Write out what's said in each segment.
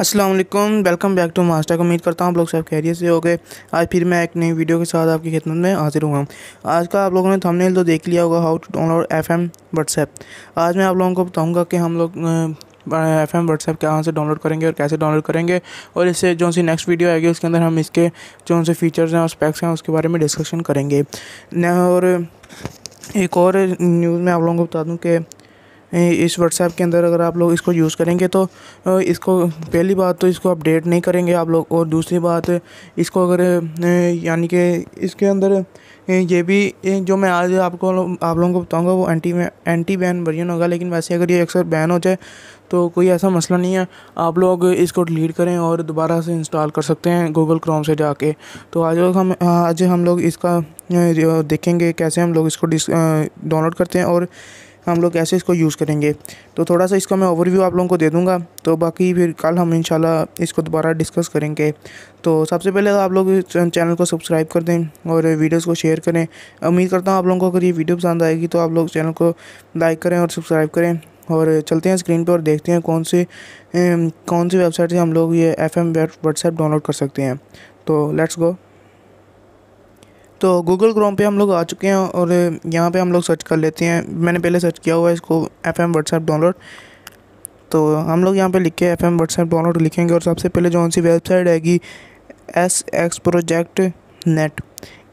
अस्सलाम वालेकुम welcome back to master को उम्मीद करता हूँ आप लोग सब खैरियत से हो गए आज फिर मैं एक नई वीडियो के साथ आपकी खिदमत में हाजिर हुआ हूँ आज का आप लोगों ने थंबनेल तो देख लिया होगा how to download F M WhatsApp आज मैं आप लोगों को बताऊँगा कि हम लोग एफ एम व्हाट्सएप कहाँ से डाउनलोड करेंगे और कैसे डाउनलोड करेंगे और इससे जो सी नेक्स्ट वीडियो आएगी उसके अंदर हम इसके जो से फ़ीचर्स हैं और स्पेक्स हैं उसके बारे में डिस्कशन करेंगे और एक और न्यूज़ में आप लोगों को बता दूँ कि इस व्हाट्सएप के अंदर अगर आप लोग इसको यूज़ करेंगे तो इसको पहली बात तो इसको अपडेट नहीं करेंगे आप लोग और दूसरी बात इसको अगर यानी कि इसके अंदर ये भी जो मैं आज आपको आप लोगों को बताऊंगा वो एंटी एंटी बैन वर्जन होगा लेकिन वैसे अगर ये अक्सर बैन हो जाए तो कोई ऐसा मसला नहीं है आप लोग इसको डिलीट करें और दोबारा से इंस्टॉल कर सकते हैं गूगल क्रोम से जाके तो आज लोग हम आज हम लोग इसका देखेंगे कैसे हम लोग इसको डाउनलोड करते हैं और हम लोग कैसे इसको यूज़ करेंगे तो थोड़ा सा इसका मैं ओवरव्यू आप लोगों को दे दूँगा तो बाकी फिर कल हम इंशाल्लाह इसको दोबारा डिस्कस करेंगे तो सबसे पहले तो आप लोग चैनल को सब्सक्राइब कर दें और वीडियोस को शेयर करें उम्मीद करता हूँ आप लोगों को अगर ये वीडियो पसंद आएगी तो आप लोग चैनल को लाइक करें और सब्सक्राइब करें और चलते हैं स्क्रीन पर और देखते हैं कौन से कौन सी वेबसाइट से हम लोग ये एफ एम व्हाट्सएप डाउनलोड कर सकते हैं तो लेट्स गो तो गूगल क्रोम पे हम लोग आ चुके हैं और यहाँ पे हम लोग सर्च कर लेते हैं मैंने पहले सर्च किया हुआ है इसको एफ एम व्हाट्सएप डाउनलोड तो हम लोग यहाँ पे लिख के एफ एम व्हाट्सएप डाउनलोड लिखेंगे और सबसे पहले जो सी वेबसाइट आएगी एस एक्स प्रोजेक्ट नेट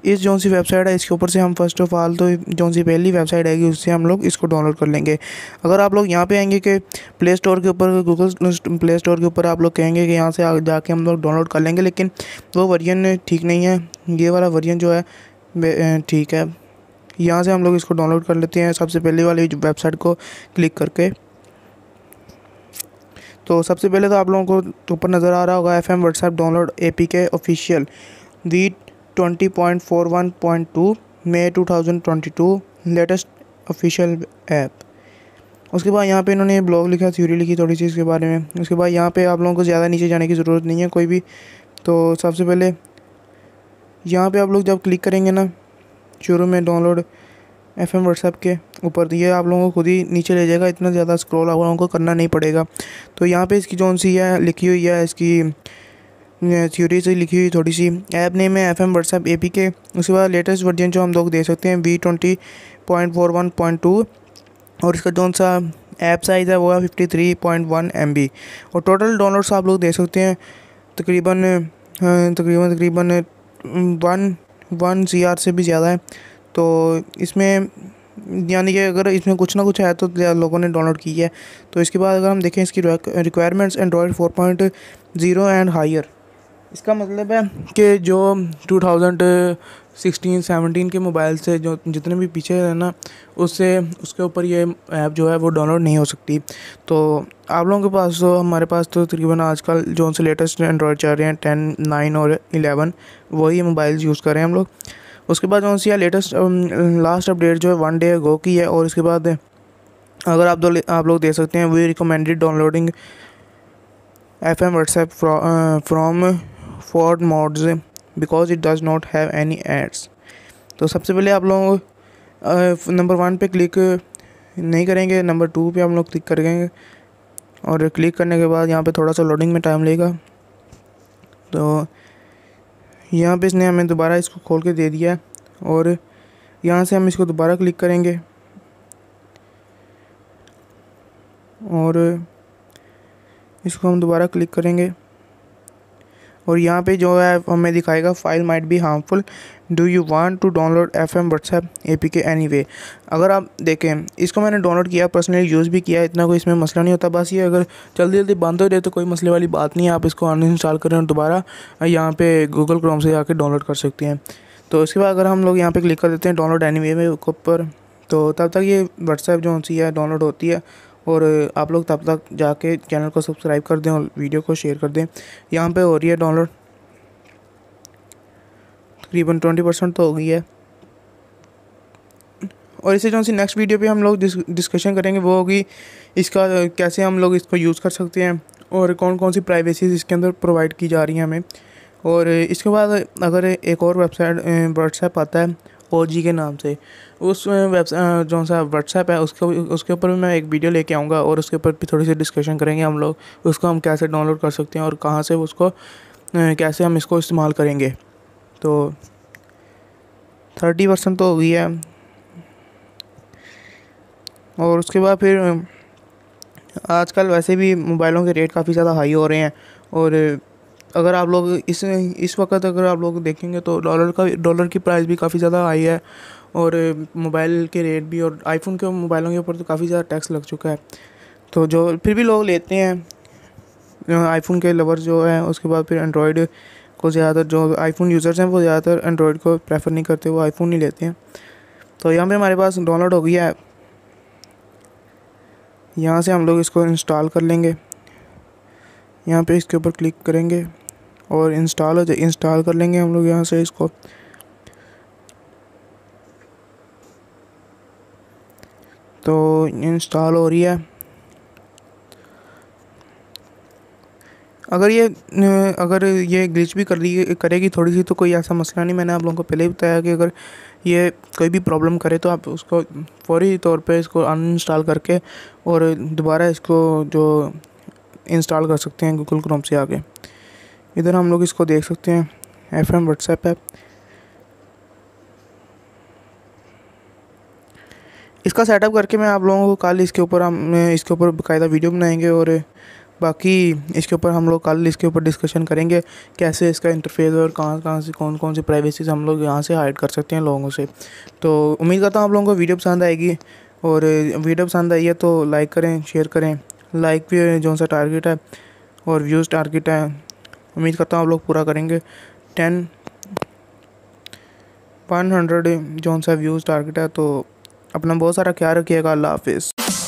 इस जौन सी वेबसाइट है इसके ऊपर से हम फर्स्ट ऑफ ऑल तो जौन सी पहली वेबसाइट आएगी उससे हम लोग इसको डाउनलोड कर लेंगे अगर आप लोग यहाँ पे आएंगे कि प्ले स्टोर के ऊपर गूगल प्ले स्टोर के ऊपर आप लोग कहेंगे कि यहाँ से जाके हम लोग डाउनलोड कर लेंगे लेकिन वो वर्जन ठीक नहीं है ये वाला वर्जन जो है ठीक है यहाँ से हम लोग इसको डाउनलोड कर लेते हैं सबसे पहले वाली वेबसाइट को क्लिक करके तो सबसे पहले तो आप लोगों को ऊपर नज़र आ रहा होगा F M download A P K official the 20.41.2 May 2022 latest official app उसके बाद यहाँ पे इन्होंने ब्लॉग लिखा थ्योरी लिखी थोड़ी सी इसके बारे में उसके बाद यहाँ पे आप लोगों को ज़्यादा नीचे जाने की ज़रूरत नहीं है कोई भी तो सबसे पहले यहाँ पे आप लोग जब क्लिक करेंगे ना शुरू में डाउनलोड एफ एम व्हाट्सएप के ऊपर तो ये आप लोगों को खुद ही नीचे ले जाएगा इतना ज़्यादा स्क्रॉल आप लोगों को करना नहीं पड़ेगा तो यहाँ पे इसकी जौन सी है लिखी हुई है इसकी थ्योरी से लिखी हुई थोड़ी सी ऐप नेम है F M WhatsApp A P K उसके बाद लेटेस्ट वर्जन जो हम लोग दे सकते हैं V twenty point four one point two और इसका जो सा ऐप साइज़ है वो है fifty three point one M B और टोटल डाउनलोड्स आप लोग देख सकते हैं तकरीबन तकरीबन तकरीबन वन वन सी आर से भी ज़्यादा है तो इसमें यानी कि अगर इसमें कुछ ना कुछ है तो लोगों ने डाउनलोड की है तो इसके बाद अगर हम देखें इसकी requirements Android four point zero and higher इसका मतलब है कि जो 2016 17 के मोबाइल से जो जितने भी पीछे हैं ना उससे उसके ऊपर ये ऐप जो है वो डाउनलोड नहीं हो सकती तो आप लोगों के पास तो हमारे पास तो तकरीबन आजकल जो उनसे लेटेस्ट एंड्रॉयड चल रहे हैं टेन नाइन और इलेवन वही मोबाइल यूज़ कर रहे हैं हम लोग उसके बाद जो सी यह लेटेस्ट लास्ट अपडेट जो है वन डे गो की है और इसके बाद अगर आप दो आप लोग दे सकते हैं we recommended downloading F M WhatsApp from for mods because it does not have any ads तो सबसे पहले आप लोग नंबर वन पे क्लिक नहीं करेंगे नंबर टू पे हम लोग क्लिक करेंगे और क्लिक करने के बाद यहाँ पे थोड़ा सा लोडिंग में टाइम लेगा तो यहाँ पे इसने हमें दोबारा इसको खोल के दे दिया और यहाँ से हम इसको दोबारा क्लिक करेंगे और इसको हम दोबारा क्लिक करेंगे और यहाँ पे जो है हमें दिखाएगा file might be harmful do you want to download F M WhatsApp A P K anyway अगर आप देखें इसको मैंने डाउनलोड किया पर्सनली यूज़ भी किया इतना कोई इसमें मसला नहीं होता बस ये अगर जल्दी जल्दी बंद हो जाए तो कोई मसले वाली बात नहीं है आप इसको इंस्टॉल करें और दोबारा यहाँ पर गूगल क्रोम से जाकर डाउनलोड कर सकते हैं तो इसके बाद अगर हम लोग यहाँ पर क्लिक कर देते हैं डाउनलोड एनी वे में ऊपर तो तब तक ये व्हाट्सएप जो सी है डाउनलोड होती है और आप लोग तब तक जाके चैनल को सब्सक्राइब कर दें और वीडियो को शेयर कर दें यहाँ पे हो रही है डाउनलोड तकरीबन ट्वेंटी परसेंट तो हो गई है और इसे जो सी नेक्स्ट वीडियो पे हम लोग डिस्कशन करेंगे वो होगी इसका कैसे हम लोग इसको यूज़ कर सकते हैं और कौन कौन सी प्राइवेसी इसके अंदर प्रोवाइड की जा रही हैं हमें और इसके बाद अगर एक और वेबसाइट व्हाट्सएप आता है जी के नाम से उस वेबसाइट जो सा व्हाट्सएप है उसके उसके ऊपर भी मैं एक वीडियो लेके आऊँगा और उसके ऊपर भी थोड़ी सी डिस्कशन करेंगे हम लोग उसको हम कैसे डाउनलोड कर सकते हैं और कहाँ से उसको कैसे हम इसको इस्तेमाल करेंगे तो थर्टी परसेंट तो हो गई है और उसके बाद फिर आजकल वैसे भी मोबाइलों के रेट काफ़ी ज़्यादा हाई हो रहे हैं और अगर आप लोग इस इस वक्त अगर आप लोग देखेंगे तो डॉलर का डॉलर की प्राइस भी काफ़ी ज़्यादा आई है और मोबाइल के रेट भी और आईफोन के मोबाइलों के ऊपर तो काफ़ी ज़्यादा टैक्स लग चुका है तो जो फिर भी लोग लेते हैं आईफोन के लवर जो है उसके बाद फिर एंड्रॉयड को ज़्यादातर जो आईफोन यूज़र्स हैं वो ज़्यादातर एंड्रॉयड को प्रेफर नहीं करते वो आईफोन ही लेते हैं तो यहाँ पे हमारे पास डाउनलोड हो गया है यहाँ से हम लोग इसको इंस्टॉल कर लेंगे यहाँ पे इसके ऊपर क्लिक करेंगे और इंस्टॉल हो जाए इंस्टॉल कर लेंगे हम लोग यहाँ से इसको तो इंस्टॉल हो रही है अगर ये अगर ये ग्लिच भी कर रही करेगी थोड़ी सी तो कोई ऐसा मसला नहीं मैंने आप लोगों को पहले ही बताया कि अगर ये कोई भी प्रॉब्लम करे तो आप उसको फौरी तौर पे इसको अनइंस्टॉल करके और दोबारा इसको जो इंस्टॉल कर सकते हैं गूगल क्रोम से आगे इधर हम लोग इसको देख सकते हैं एफ एम व्हाट्सएप है इसका सेटअप करके मैं आप लोगों को कल इसके ऊपर हम इसके ऊपर बाकायदा वीडियो बनाएंगे और बाकी इसके ऊपर हम लोग कल इसके ऊपर डिस्कशन करेंगे कैसे इसका इंटरफेस और कहाँ कहाँ से कौन कौन सी प्राइवेसीज हम लोग यहाँ से हाइड कर सकते हैं लोगों से तो उम्मीद करता हूँ आप लोगों को वीडियो पसंद आएगी और वीडियो पसंद आई है तो लाइक करें शेयर करें लाइक भी जो सा टारगेट है और व्यूज़ टारगेट है उम्मीद करता हूँ आप लोग पूरा करेंगे टेन वन हंड्रेड जो सा व्यूज़ टारगेट है तो अपना बहुत सारा ख्याल रखिएगा अल्लाह हाफिज़